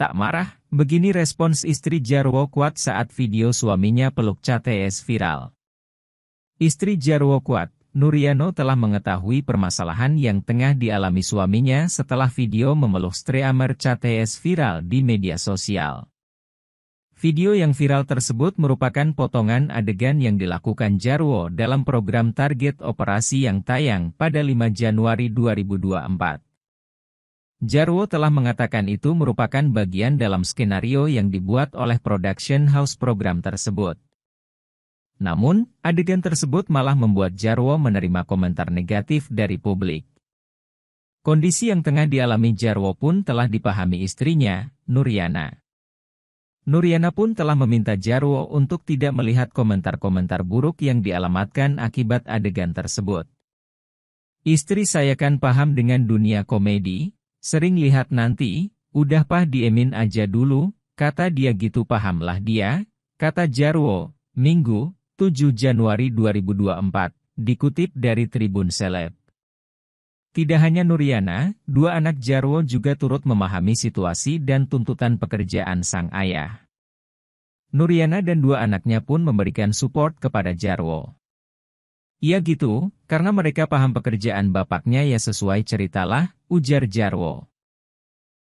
Tak marah, begini respons istri Jarwo Kuat saat video suaminya peluk CTS viral. Istri Jarwo Kuat, Nuriano telah mengetahui permasalahan yang tengah dialami suaminya setelah video memeluk streamer CTS viral di media sosial. Video yang viral tersebut merupakan potongan adegan yang dilakukan Jarwo dalam program Target Operasi yang tayang pada 5 Januari 2024. Jarwo telah mengatakan itu merupakan bagian dalam skenario yang dibuat oleh production house program tersebut. Namun, adegan tersebut malah membuat Jarwo menerima komentar negatif dari publik. Kondisi yang tengah dialami Jarwo pun telah dipahami istrinya, Nuriana. Nuriana pun telah meminta Jarwo untuk tidak melihat komentar-komentar buruk yang dialamatkan akibat adegan tersebut. Istri saya kan paham dengan dunia komedi, Sering lihat nanti, udah pah diemin aja dulu, kata dia gitu pahamlah dia, kata Jarwo, Minggu, 7 Januari 2024, dikutip dari Tribun Seleb. Tidak hanya Nuriana, dua anak Jarwo juga turut memahami situasi dan tuntutan pekerjaan sang ayah. Nuriana dan dua anaknya pun memberikan support kepada Jarwo. Iya gitu, karena mereka paham pekerjaan bapaknya ya sesuai ceritalah, ujar Jarwo.